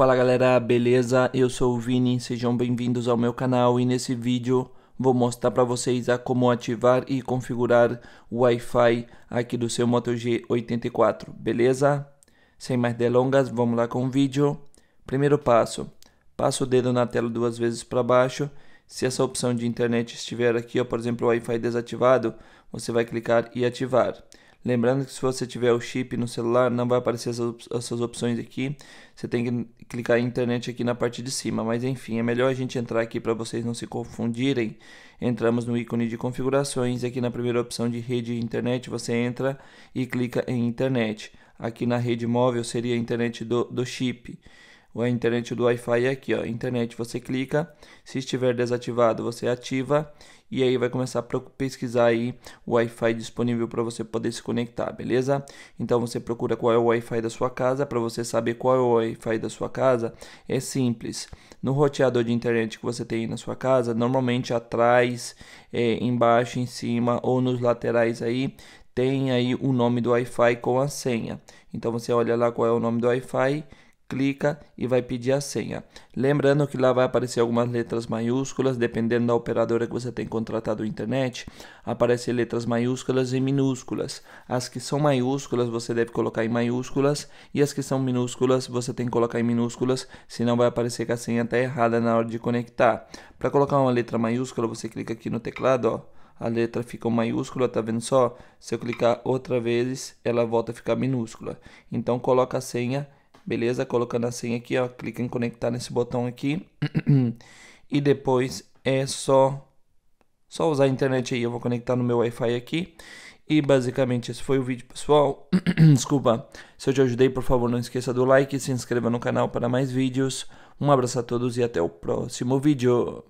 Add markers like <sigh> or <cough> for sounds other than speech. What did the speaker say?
Fala galera, beleza? Eu sou o Vini, sejam bem-vindos ao meu canal e nesse vídeo vou mostrar para vocês a como ativar e configurar o Wi-Fi aqui do seu Moto G84, beleza? Sem mais delongas, vamos lá com o vídeo. Primeiro passo, passa o dedo na tela duas vezes para baixo se essa opção de internet estiver aqui, ó, por exemplo, o Wi-Fi desativado, você vai clicar e ativar. Lembrando que se você tiver o chip no celular, não vai aparecer essas opções aqui. Você tem que clicar em internet aqui na parte de cima. Mas enfim, é melhor a gente entrar aqui para vocês não se confundirem. Entramos no ícone de configurações. Aqui na primeira opção de rede e internet, você entra e clica em internet. Aqui na rede móvel seria a internet do, do chip a internet do Wi-Fi é aqui, ó, internet você clica, se estiver desativado você ativa e aí vai começar a pesquisar aí o Wi-Fi disponível para você poder se conectar, beleza? Então você procura qual é o Wi-Fi da sua casa, para você saber qual é o Wi-Fi da sua casa, é simples. No roteador de internet que você tem na sua casa, normalmente atrás, é, embaixo, em cima ou nos laterais aí, tem aí o nome do Wi-Fi com a senha. Então você olha lá qual é o nome do Wi-Fi, clica e vai pedir a senha. Lembrando que lá vai aparecer algumas letras maiúsculas, dependendo da operadora que você tem contratado na internet, aparecem letras maiúsculas e minúsculas. As que são maiúsculas você deve colocar em maiúsculas e as que são minúsculas você tem que colocar em minúsculas, senão vai aparecer que a senha está errada na hora de conectar. Para colocar uma letra maiúscula, você clica aqui no teclado, ó a letra fica maiúscula, tá vendo só? Se eu clicar outra vez, ela volta a ficar minúscula. Então coloca a senha beleza? Colocando a senha aqui, ó, clica em conectar nesse botão aqui. <clears throat> e depois é só só usar a internet aí, eu vou conectar no meu Wi-Fi aqui. E basicamente esse foi o vídeo, pessoal. <clears throat> Desculpa. Se eu te ajudei, por favor, não esqueça do like e se inscreva no canal para mais vídeos. Um abraço a todos e até o próximo vídeo.